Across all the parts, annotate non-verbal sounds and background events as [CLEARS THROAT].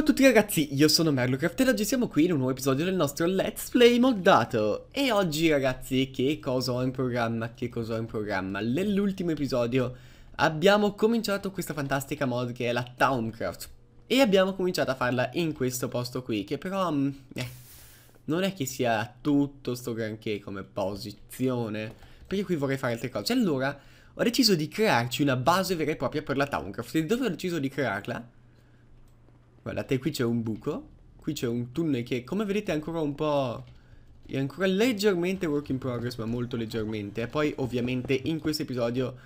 Ciao a tutti ragazzi, io sono Merlocraft e oggi siamo qui in un nuovo episodio del nostro Let's Play moddato E oggi ragazzi, che cosa ho in programma, che cosa ho in programma Nell'ultimo episodio abbiamo cominciato questa fantastica mod che è la Towncraft E abbiamo cominciato a farla in questo posto qui, che però... Mm, eh, non è che sia tutto sto granché come posizione Perché qui vorrei fare altre cose Allora, ho deciso di crearci una base vera e propria per la Towncraft E dove ho deciso di crearla? Guardate, qui c'è un buco. Qui c'è un tunnel che, come vedete, è ancora un po'... È ancora leggermente work in progress, ma molto leggermente. E poi, ovviamente, in questo episodio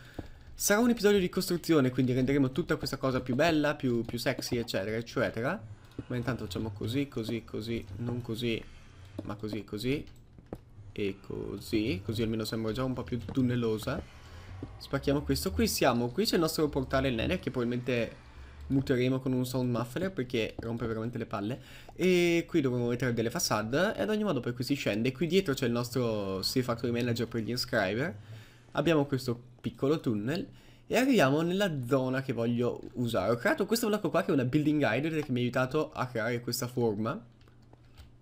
sarà un episodio di costruzione, quindi renderemo tutta questa cosa più bella, più, più sexy, eccetera, eccetera. Ma intanto facciamo così, così, così, non così, ma così, così. E così, così almeno sembra già un po' più tunnelosa. Spacchiamo questo qui, siamo, qui c'è il nostro portale Nether che probabilmente muteremo con un sound muffler perché rompe veramente le palle e qui dovremo mettere delle facade e ad ogni modo poi qui si scende qui dietro c'è il nostro Sea Factory Manager per gli inscriber abbiamo questo piccolo tunnel e arriviamo nella zona che voglio usare ho creato questo blocco qua che è una building guide che mi ha aiutato a creare questa forma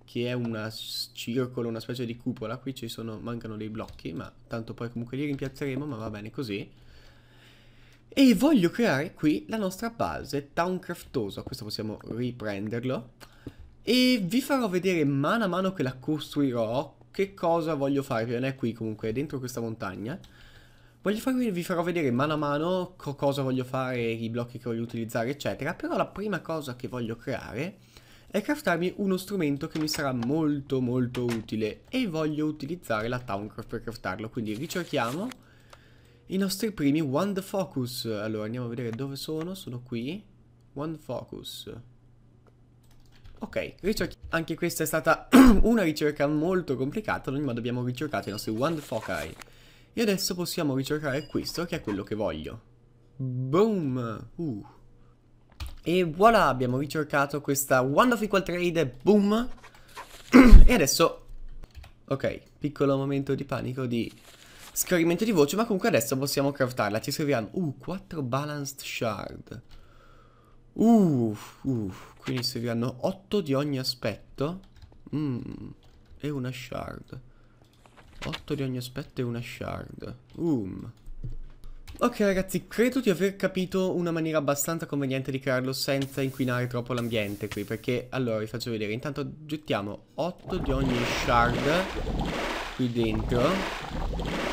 che è un circolo, una specie di cupola qui ci sono, mancano dei blocchi ma tanto poi comunque li rimpiazzeremo ma va bene così e voglio creare qui la nostra base town craftoso, questo possiamo riprenderlo. E vi farò vedere mano a mano che la costruirò che cosa voglio fare, non è qui comunque, è dentro questa montagna. Voglio farvi, vi farò vedere mano a mano co cosa voglio fare, i blocchi che voglio utilizzare, eccetera. Però la prima cosa che voglio creare è craftarmi uno strumento che mi sarà molto molto utile. E voglio utilizzare la Towncraft per craftarlo, quindi ricerchiamo i nostri primi One Focus. Allora, andiamo a vedere dove sono. Sono qui. One Focus. Ok, ricerchi. anche questa è stata [CLEARS THROAT] una ricerca molto complicata, ad ogni modo abbiamo ricercato i nostri One Foci. E adesso possiamo ricercare questo, che è quello che voglio. Boom! Uh. E voilà, abbiamo ricercato questa One of Equal Trade, boom! [CLEARS THROAT] e adesso... Ok, piccolo momento di panico di scorrimento di voce, ma comunque adesso possiamo craftarla. Ci serviranno, uh, 4 balanced shard. Uh, uh, quindi serviranno 8 di ogni aspetto. Mm, e una shard. 8 di ogni aspetto e una shard. Um. Ok ragazzi, credo di aver capito una maniera abbastanza conveniente di crearlo senza inquinare troppo l'ambiente qui, perché allora vi faccio vedere, intanto gettiamo 8 di ogni shard qui dentro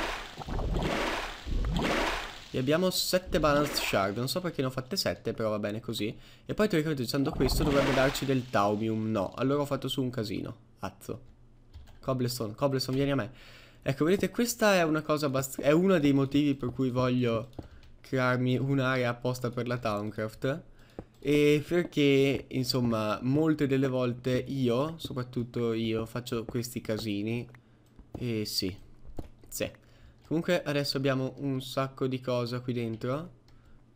e abbiamo 7 balance shard. Non so perché ne ho fatte 7, però va bene così. E poi teoricamente usando questo dovrebbe darci del taumium. No, allora ho fatto su un casino. Azzo. Cobblestone, cobblestone, vieni a me. Ecco, vedete, questa è una cosa abbastanza... È uno dei motivi per cui voglio crearmi un'area apposta per la Towncraft. E perché, insomma, molte delle volte io, soprattutto io, faccio questi casini. E sì. Sì. Comunque adesso abbiamo un sacco di cosa qui dentro.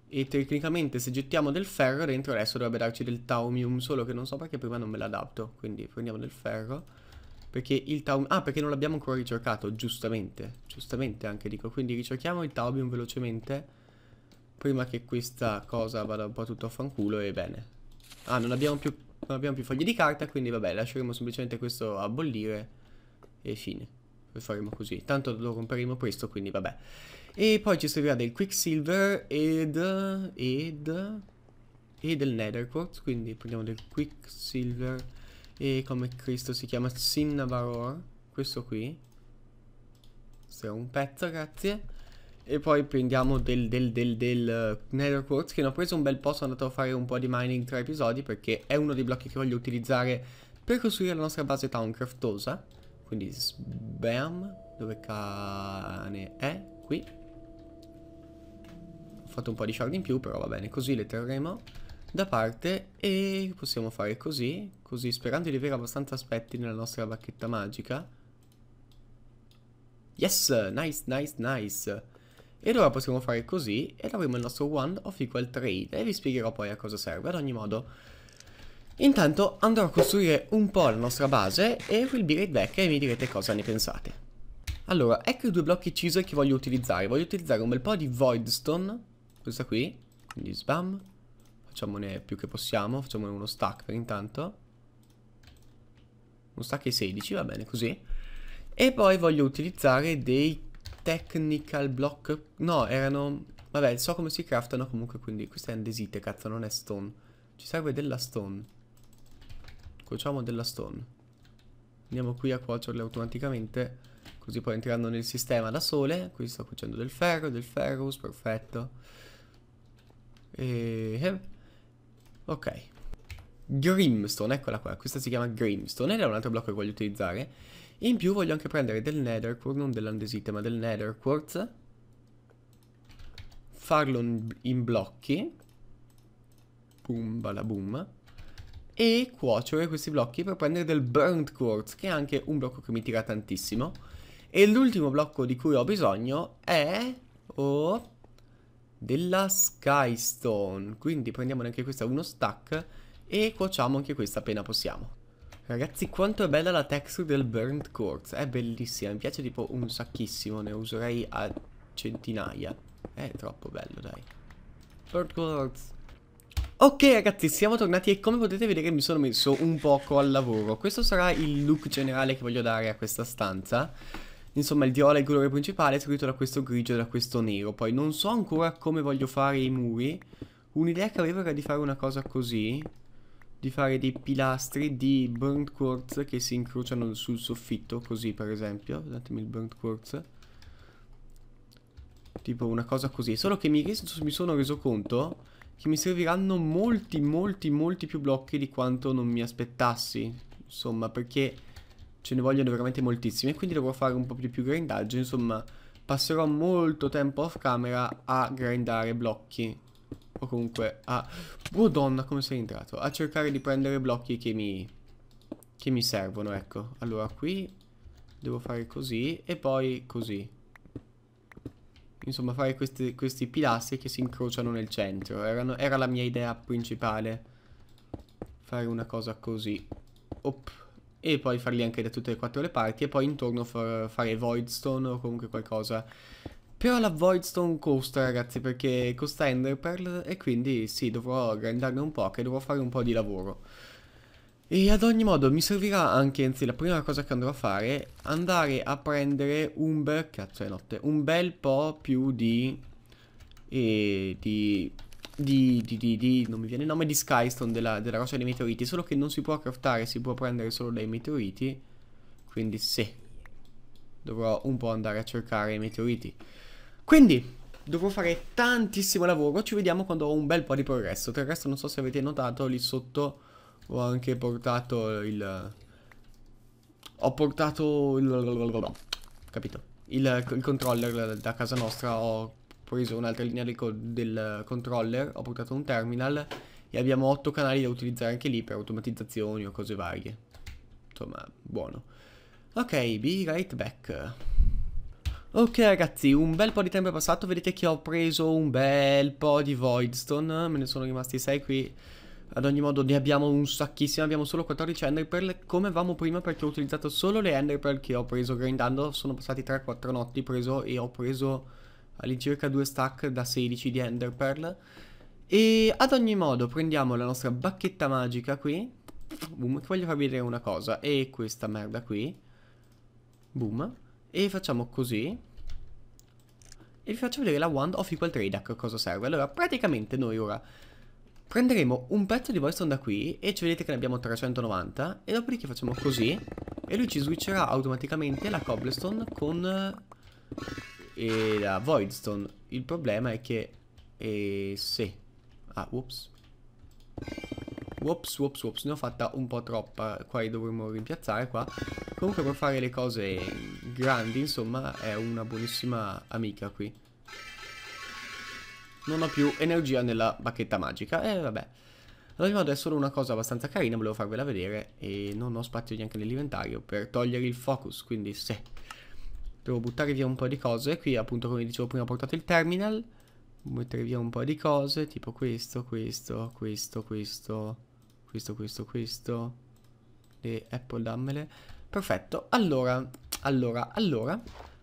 Eh. E tecnicamente se gettiamo del ferro dentro adesso dovrebbe darci del taumium, solo che non so perché prima non me l'adatto. Quindi prendiamo del ferro. Perché il taumium... Ah, perché non l'abbiamo ancora ricercato, giustamente. Giustamente anche dico. Quindi ricerchiamo il taumium velocemente. Prima che questa cosa vada un po' tutto a fanculo e bene. Ah, non abbiamo più, non abbiamo più foglie di carta, quindi vabbè, lasceremo semplicemente questo a bollire e fine faremo così. Tanto lo romperemo presto, quindi vabbè. E poi ci servirà del Quicksilver ed... ed... e del Nether Quartz, quindi prendiamo del Quicksilver e come Cristo si chiama Cinnabaror, questo qui. Questo è un pezzo, grazie. E poi prendiamo del, del, del, del uh, eh, Nether Quartz che ne ho preso un bel po', sono andato a fare un po' di mining tra episodi perché è uno dei blocchi che voglio utilizzare per costruire la nostra base town craftosa. Quindi sbam, dove cane è, qui. Ho fatto un po' di shard in più, però va bene, così le terremo da parte e possiamo fare così, così sperando di avere abbastanza aspetti nella nostra bacchetta magica. Yes, nice, nice, nice. Ed ora possiamo fare così ed avremo il nostro one of equal trade e vi spiegherò poi a cosa serve. Ad ogni modo... Intanto andrò a costruire un po' la nostra base e will be right back e mi direte cosa ne pensate. Allora, ecco i due blocchi chisel che voglio utilizzare. Voglio utilizzare un bel po' di voidstone, questa qui, quindi sbam. Facciamone più che possiamo, facciamone uno stack per intanto. Uno stack di 16, va bene così. E poi voglio utilizzare dei technical block. No, erano... Vabbè, so come si craftano comunque, quindi questa è andesite, cazzo, non è stone. Ci serve della stone. Cuociamo della stone. Andiamo qui a cuocerle automaticamente, così poi entrando nel sistema da sole. Qui sto cuocendo del ferro, del ferrus, perfetto. E... Eh, ok. Grimstone, eccola qua, questa si chiama Grimstone ed è un altro blocco che voglio utilizzare. In più voglio anche prendere del nether quartz, non dell'andesite, ma del nether quartz. Farlo in blocchi. Boom, bala boom e cuocere questi blocchi per prendere del burnt quartz, che è anche un blocco che mi tira tantissimo. E l'ultimo blocco di cui ho bisogno è... Oh, della skystone. Quindi prendiamone anche questa uno stack e cuociamo anche questa appena possiamo. Ragazzi, quanto è bella la texture del burnt quartz. È bellissima, mi piace tipo un sacchissimo, ne userei a centinaia. È troppo bello, dai. Burnt quartz. Ok ragazzi siamo tornati e come potete vedere mi sono messo un poco al lavoro Questo sarà il look generale che voglio dare a questa stanza Insomma il viola è il colore principale seguito da questo grigio e da questo nero Poi non so ancora come voglio fare i muri Un'idea che avevo era di fare una cosa così Di fare dei pilastri di burnt quartz che si incrociano sul soffitto Così per esempio, datemi il burnt quartz Tipo una cosa così Solo che mi, sono reso conto che mi serviranno molti, molti, molti più blocchi di quanto non mi aspettassi. Insomma, perché ce ne vogliono veramente moltissimi e quindi dovrò fare un po' di più grindaggio, insomma passerò molto tempo off camera a grindare blocchi o comunque a... Madonna oh come sei entrato, a cercare di prendere blocchi che mi... che mi servono, ecco. Allora qui devo fare così e poi così insomma fare questi, questi pilastri che si incrociano nel centro. Erano, era la mia idea principale, fare una cosa così. Op. E poi farli anche da tutte e quattro le parti e poi intorno fare voidstone o comunque qualcosa. Però la voidstone costa ragazzi perché costa enderpearl e quindi sì dovrò grandarne un po' che dovrò fare un po' di lavoro. E ad ogni modo mi servirà anche, anzi la prima cosa che andrò a fare, andare a prendere un bel, cazzo è notte, un bel po' più di, eh, di, di, di, di, di, non mi viene il nome, di Skystone della, della roccia dei meteoriti, solo che non si può craftare, si può prendere solo dai meteoriti, quindi sì, dovrò un po' andare a cercare i meteoriti. Quindi, dovrò fare tantissimo lavoro, ci vediamo quando ho un bel po' di progresso, il resto non so se avete notato lì sotto ho anche portato il... Ho portato il... Capito? Il, il controller da casa nostra, ho preso un'altra linea del, del controller, ho portato un terminal e abbiamo 8 canali da utilizzare anche lì per automatizzazioni o cose varie. Insomma, buono. Ok, be right back. Ok ragazzi, un bel po' di tempo è passato, vedete che ho preso un bel po' di Voidstone, me ne sono rimasti 6 qui ad ogni modo ne abbiamo un sacchissimo, abbiamo solo 14 enderpearl, come avevamo prima perché ho utilizzato solo le enderpearl che ho preso grindando, sono passati 3-4 notti preso e ho preso all'incirca 2 stack da 16 di enderpearl. E ad ogni modo prendiamo la nostra bacchetta magica qui, boom, che voglio farvi vedere una cosa, e questa merda qui, boom, e facciamo così, e vi faccio vedere la wand of equal trade a cosa serve. Allora, praticamente noi ora Prenderemo un pezzo di Voidstone da qui e ci vedete che ne abbiamo 390 e dopodiché facciamo così e lui ci switcherà automaticamente la cobblestone con eh, la voidstone. Il problema è che eh, se... Ah, whoops. Whoops, whoops, whoops, ne ho fatta un po' troppa, qua dovremmo rimpiazzare qua. Comunque per fare le cose grandi, insomma, è una buonissima amica qui non ho più energia nella bacchetta magica. E eh, vabbè. Allora vado adesso una cosa abbastanza carina, volevo farvela vedere e non ho spazio neanche nell'inventario per togliere il focus, quindi se devo buttare via un po' di cose, qui appunto come dicevo prima ho portato il terminal, mettere via un po' di cose, tipo questo, questo, questo, questo, questo, questo, questo, le Apple dammele, perfetto, allora, allora, allora,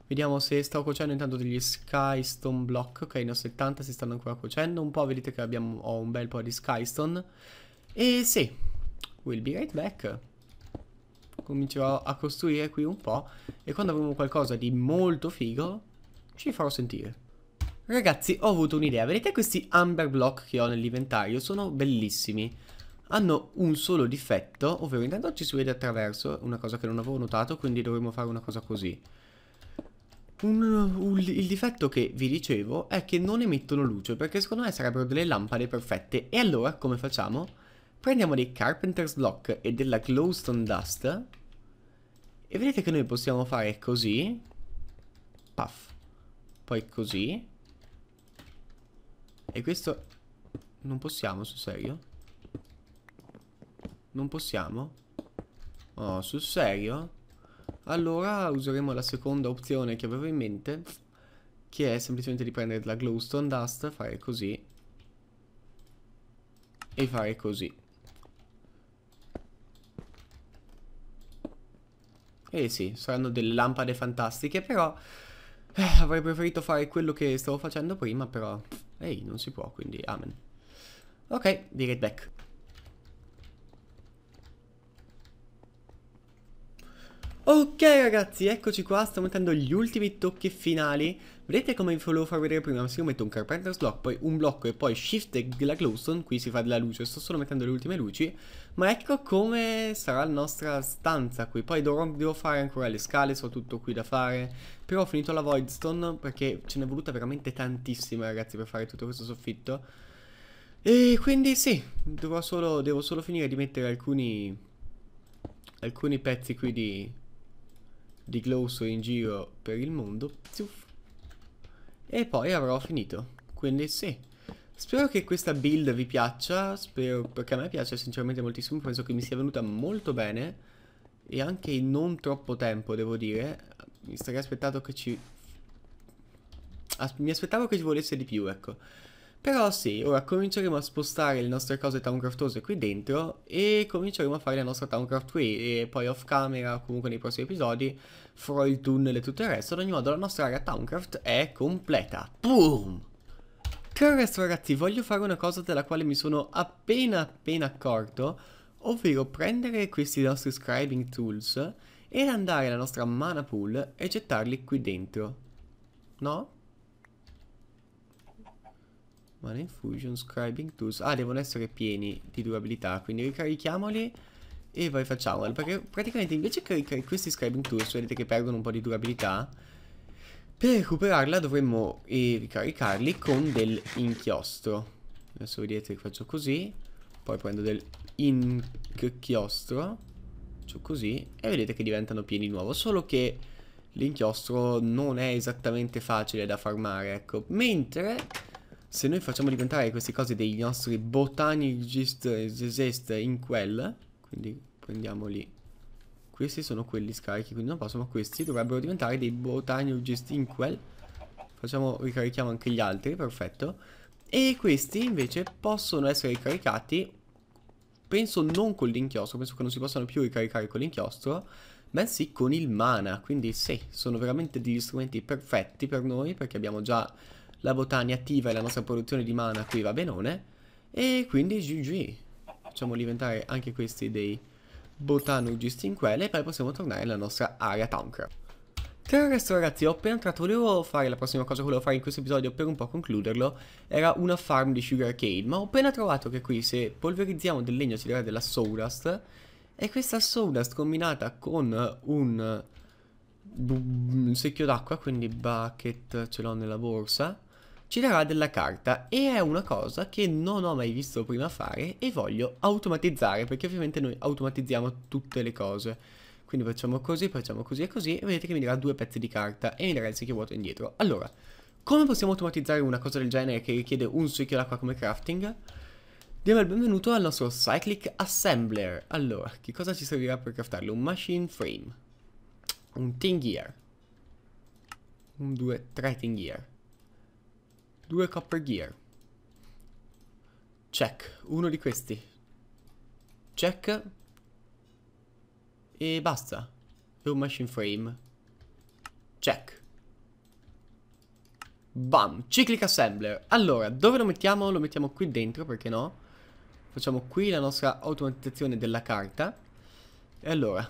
Vediamo se sto cuocendo intanto degli skystone block. Ok, ne ho 70, si stanno ancora cuocendo. Un po' vedete che abbiamo, ho un bel po' di skystone. E sì, we'll be right back. Comincerò a costruire qui un po'. E quando avremo qualcosa di molto figo, ci farò sentire. Ragazzi, ho avuto un'idea. Vedete questi amber block che ho nell'inventario? Sono bellissimi. Hanno un solo difetto, ovvero intanto ci si vede attraverso, una cosa che non avevo notato, quindi dovremmo fare una cosa così. Un, un, il difetto che vi dicevo è che non emettono luce perché secondo me sarebbero delle lampade perfette e allora come facciamo? Prendiamo dei Carpenter's Block e della Glowstone Dust e vedete che noi possiamo fare così Puff Poi così E questo Non possiamo, sul serio? Non possiamo? Oh, sul serio? Allora useremo la seconda opzione che avevo in mente, che è semplicemente di prendere la glowstone dust, fare così e fare così. E eh sì, saranno delle lampade fantastiche, però eh, avrei preferito fare quello che stavo facendo prima, però ehi, non si può, quindi amen. Ok, direi back. Ok ragazzi, eccoci qua, sto mettendo gli ultimi tocchi finali Vedete come vi volevo far vedere prima? Se io metto un carpenter's block, poi un blocco e poi shift e la glowstone Qui si fa della luce, sto solo mettendo le ultime luci Ma ecco come sarà la nostra stanza qui Poi dovrò, devo fare ancora le scale, so tutto qui da fare Però ho finito la voidstone perché ce n'è voluta veramente tantissima ragazzi per fare tutto questo soffitto E quindi sì, solo, devo solo finire di mettere alcuni... Alcuni pezzi qui di di Glowstone in giro per il mondo. Ziuff. E poi avrò finito. Quindi sì. Spero che questa build vi piaccia, spero, perché a me piace sinceramente moltissimo, penso che mi sia venuta molto bene e anche in non troppo tempo, devo dire. Mi sarei aspettato che ci... As mi aspettavo che ci volesse di più, ecco. Però sì, ora cominceremo a spostare le nostre cose towncraftose qui dentro e cominceremo a fare la nostra towncraft qui e poi off camera, comunque nei prossimi episodi, farò il tunnel e tutto il resto, ad ogni modo la nostra area towncraft è completa. Boom! Per il resto ragazzi, voglio fare una cosa della quale mi sono appena appena accorto, ovvero prendere questi nostri scribing tools e andare alla nostra mana pool e gettarli qui dentro. No? Mane Infusion, Scribing Tools. Ah, devono essere pieni di durabilità, quindi ricarichiamoli e poi facciamolo. Perché praticamente invece che ricaricare questi Scribing Tools, vedete che perdono un po' di durabilità, per recuperarla dovremmo eh, ricaricarli con dell'inchiostro. Adesso vedete che faccio così, poi prendo dell'inchiostro, faccio così, e vedete che diventano pieni di nuovo, solo che l'inchiostro non è esattamente facile da farmare, ecco. Mentre se noi facciamo diventare queste cose dei nostri botanicist in quel, quindi prendiamoli, Questi sono quelli scarichi, quindi non possono, ma questi dovrebbero diventare dei botanicist in quel. Facciamo, ricarichiamo anche gli altri, perfetto. E questi invece possono essere ricaricati, penso non con l'inchiostro, penso che non si possano più ricaricare con l'inchiostro, bensì con il mana. Quindi sì, sono veramente degli strumenti perfetti per noi, perché abbiamo già la Botania attiva e la nostra produzione di mana qui va benone. E quindi GG. Facciamo diventare anche questi dei Botanugi Stinquelle e poi possiamo tornare alla nostra area tank. il resto ragazzi, ho appena entrato, volevo fare la prossima cosa che volevo fare in questo episodio per un po' concluderlo, era una farm di sugarcane, ma ho appena trovato che qui se polverizziamo del legno si darà della sawdust, e questa sawdust combinata con un, un secchio d'acqua, quindi bucket ce l'ho nella borsa, ci darà della carta e è una cosa che non ho mai visto prima fare e voglio automatizzare perché ovviamente noi automatizziamo tutte le cose. Quindi facciamo così, facciamo così e così e vedete che mi darà due pezzi di carta e mi darà il secchio vuoto indietro. Allora, come possiamo automatizzare una cosa del genere che richiede un secchio d'acqua come crafting? Diamo il benvenuto al nostro Cyclic Assembler. Allora, che cosa ci servirà per craftarlo? Un machine frame. Un thing gear. Un, 2, 3 thing gear. Due copper gear. Check. Uno di questi. Check. E basta. E un machine frame. Check. Bam. Cyclic assembler. Allora, dove lo mettiamo? Lo mettiamo qui dentro, perché no? Facciamo qui la nostra automatizzazione della carta. E allora,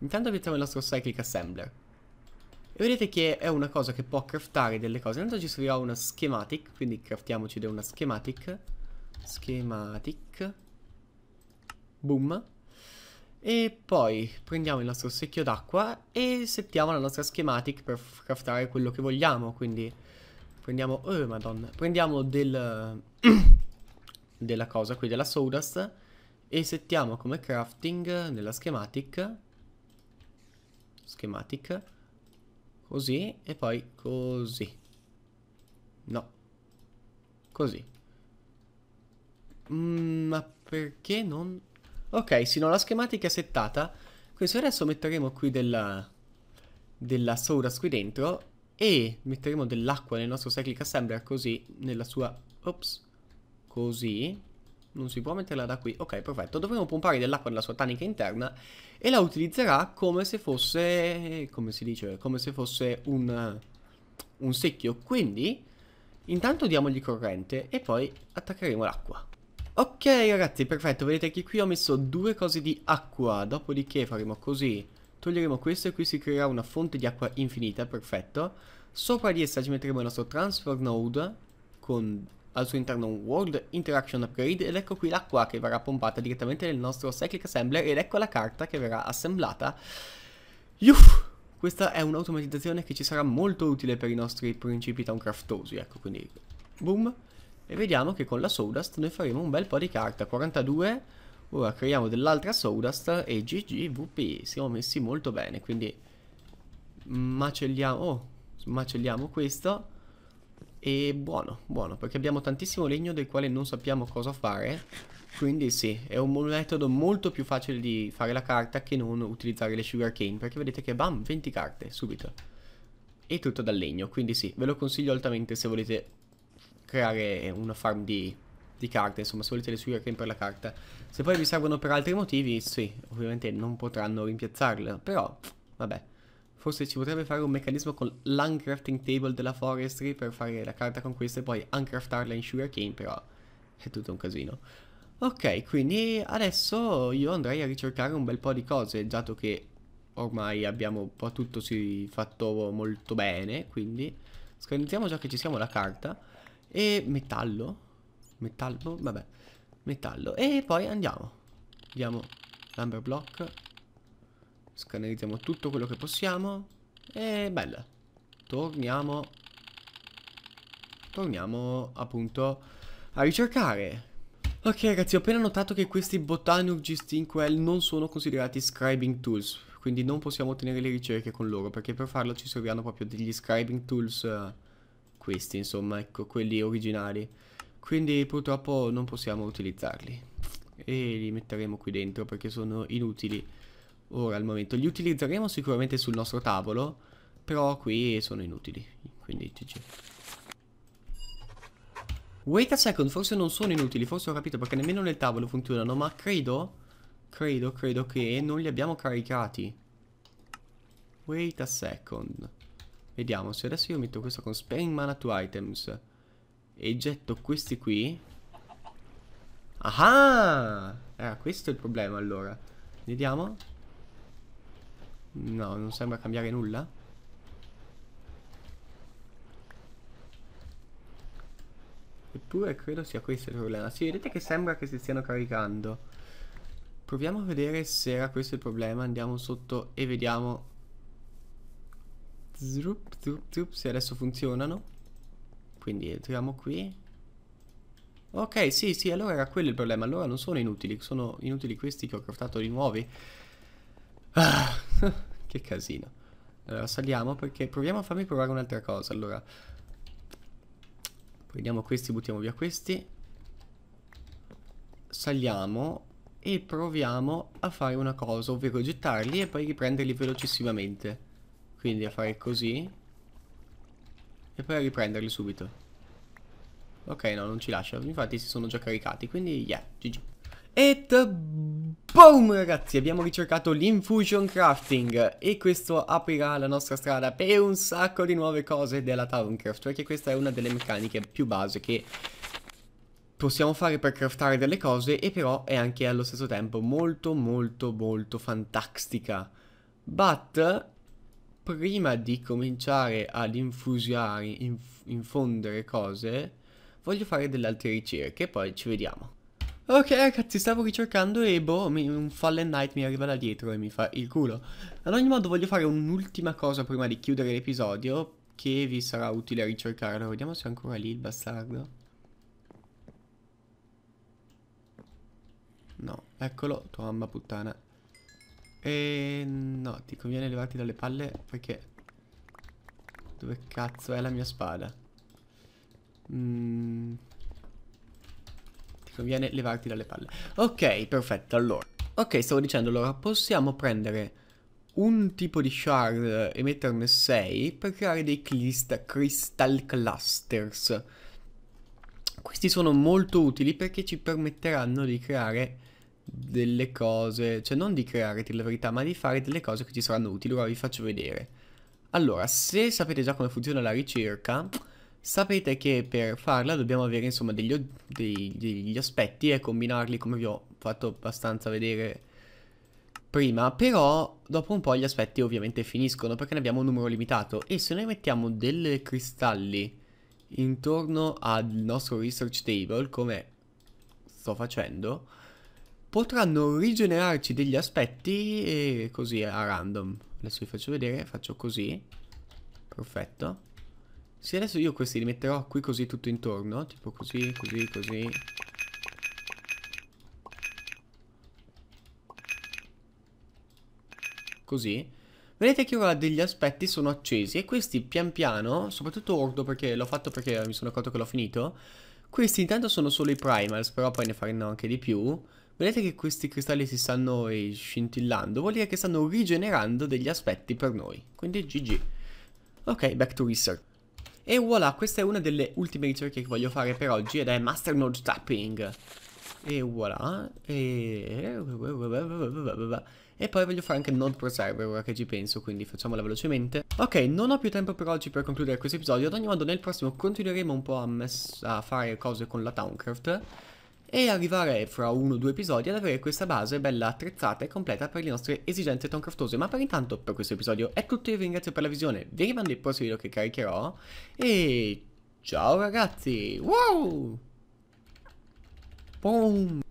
intanto mettiamo il nostro cyclic assembler. E vedete che è una cosa che può craftare delle cose. Intanto ci servirà una schematic, quindi craftiamoci da una schematic. Schematic. Boom. E poi prendiamo il nostro secchio d'acqua e settiamo la nostra schematic per craftare quello che vogliamo. Quindi prendiamo... Oh, madonna. Prendiamo del... [COUGHS] della cosa qui, della sodas. E settiamo come crafting nella schematic. Schematic Così e poi così. No. Così. Mm, ma perché non... Ok, sì, no, la schematica è settata. Quindi adesso metteremo qui della... della Source qui dentro e metteremo dell'acqua nel nostro Cyclic Assembler così nella sua... Ops. Così non si può metterla da qui. Ok, perfetto. Dovremo pompare dell'acqua nella sua tanica interna e la utilizzerà come se fosse, come si dice, come se fosse un, un secchio. Quindi, intanto diamogli corrente e poi attaccheremo l'acqua. Ok ragazzi, perfetto, vedete che qui ho messo due cose di acqua, dopodiché faremo così, toglieremo questo e qui si creerà una fonte di acqua infinita, perfetto. Sopra di essa ci metteremo il nostro transfer node con al suo interno un World Interaction Upgrade ed ecco qui l'acqua che verrà pompata direttamente nel nostro Cyclic Assembler ed ecco la carta che verrà assemblata. Yuff! Questa è un'automatizzazione che ci sarà molto utile per i nostri principi town craftosi, ecco quindi boom e vediamo che con la Sawdust noi faremo un bel po' di carta, 42 ora creiamo dell'altra Sawdust e GGVP, siamo messi molto bene quindi macelliamo, oh, macelliamo questo e buono, buono, perché abbiamo tantissimo legno del quale non sappiamo cosa fare. Quindi sì, è un metodo molto più facile di fare la carta che non utilizzare le sugar cane, perché vedete che bam, 20 carte, subito. E tutto dal legno, quindi sì, ve lo consiglio altamente se volete creare una farm di, di carte, insomma se volete le sugar cane per la carta. Se poi vi servono per altri motivi, sì, ovviamente non potranno rimpiazzarle, però vabbè. Forse ci potrebbe fare un meccanismo con l'uncrafting table della forestry per fare la carta con questa e poi uncraftarla in sugarcane, però è tutto un casino. Ok, quindi adesso io andrei a ricercare un bel po' di cose, dato che ormai abbiamo un po' tutto si fatto molto bene, quindi scanalizziamo già che ci siamo la carta e metallo, metallo, vabbè, metallo e poi andiamo. Andiamo, lumber block, Scannerizziamo tutto quello che possiamo. E bella. Torniamo. Torniamo appunto a ricercare. Ok ragazzi, ho appena notato che questi Botanur Stinkwell non sono considerati scribing tools, quindi non possiamo ottenere le ricerche con loro, perché per farlo ci serviranno proprio degli scribing tools, uh, questi insomma, ecco, quelli originali. Quindi purtroppo non possiamo utilizzarli. E li metteremo qui dentro perché sono inutili ora al momento. Li utilizzeremo sicuramente sul nostro tavolo, però qui sono inutili, quindi gg. Wait a second, forse non sono inutili, forse ho capito perché nemmeno nel tavolo funzionano, ma credo, credo, credo che non li abbiamo caricati. Wait a second. Vediamo, se adesso io metto questo con Sparing Mana to Items e getto questi qui... Ah! Era questo il problema allora. Vediamo. No, non sembra cambiare nulla. Eppure credo sia questo il problema. Sì, vedete che sembra che si stiano caricando. Proviamo a vedere se era questo il problema. Andiamo sotto e vediamo. Zrup, zrup, zrup, se adesso funzionano. Quindi entriamo qui. Ok, sì, sì, allora era quello il problema. Allora non sono inutili, sono inutili questi che ho craftato di nuovi. Ah. [LAUGHS] Che casino. Allora, saliamo perché proviamo a farmi provare un'altra cosa. Allora, prendiamo questi, buttiamo via questi. Saliamo e proviamo a fare una cosa, ovvero gettarli e poi riprenderli velocissimamente. Quindi a fare così e poi a riprenderli subito. Ok, no, non ci lascia. Infatti si sono già caricati, quindi yeah, GG. E boom ragazzi abbiamo ricercato l'infusion crafting e questo aprirà la nostra strada per un sacco di nuove cose della Towncraft perché questa è una delle meccaniche più base che possiamo fare per craftare delle cose e però è anche allo stesso tempo molto molto molto fantastica. But prima di cominciare ad infusiare, inf infondere cose voglio fare delle altre ricerche e poi ci vediamo. Ok ragazzi stavo ricercando e boh mi, un Fallen Knight mi arriva da dietro e mi fa il culo Ad ogni modo voglio fare un'ultima cosa prima di chiudere l'episodio Che vi sarà utile ricercarlo Vediamo se è ancora lì il bastardo No, eccolo, tua mamma puttana E no, ti conviene levarti dalle palle perché Dove cazzo è la mia spada? Mmm Conviene levarti dalle palle. Ok, perfetto, allora. Ok, stavo dicendo, allora, possiamo prendere un tipo di shard e metterne 6 per creare dei clist crystal clusters. Questi sono molto utili perché ci permetteranno di creare delle cose, cioè non di creare, la verità, ma di fare delle cose che ci saranno utili. Ora vi faccio vedere. Allora, se sapete già come funziona la ricerca, Sapete che per farla dobbiamo avere insomma degli, degli, degli aspetti e combinarli come vi ho fatto abbastanza vedere prima, però dopo un po' gli aspetti ovviamente finiscono perché ne abbiamo un numero limitato e se noi mettiamo delle cristalli intorno al nostro research table, come sto facendo, potranno rigenerarci degli aspetti e così a random. Adesso vi faccio vedere, faccio così, perfetto. Sì, adesso io questi li metterò qui così tutto intorno. Tipo così, così, così. Così. Vedete che ora degli aspetti sono accesi e questi pian piano, soprattutto ordo perché l'ho fatto perché mi sono accorto che l'ho finito, questi intanto sono solo i primals, però poi ne faranno anche di più. Vedete che questi cristalli si stanno scintillando, vuol dire che stanno rigenerando degli aspetti per noi. Quindi GG. Ok, back to research. E voilà, questa è una delle ultime ricerche che voglio fare per oggi ed è Master Node Tapping. E voilà. E... e... poi voglio fare anche Node Preserver ora che ci penso, quindi facciamola velocemente. Ok, non ho più tempo per oggi per concludere questo episodio, ad ogni modo nel prossimo continueremo un po' a, a fare cose con la Towncraft e arrivare fra uno o due episodi ad avere questa base bella attrezzata e completa per le nostre esigenze toncraftose. Ma per intanto per questo episodio è tutto, io vi ringrazio per la visione, vi rimando il prossimo video che caricherò e ciao ragazzi! Wow! Boom!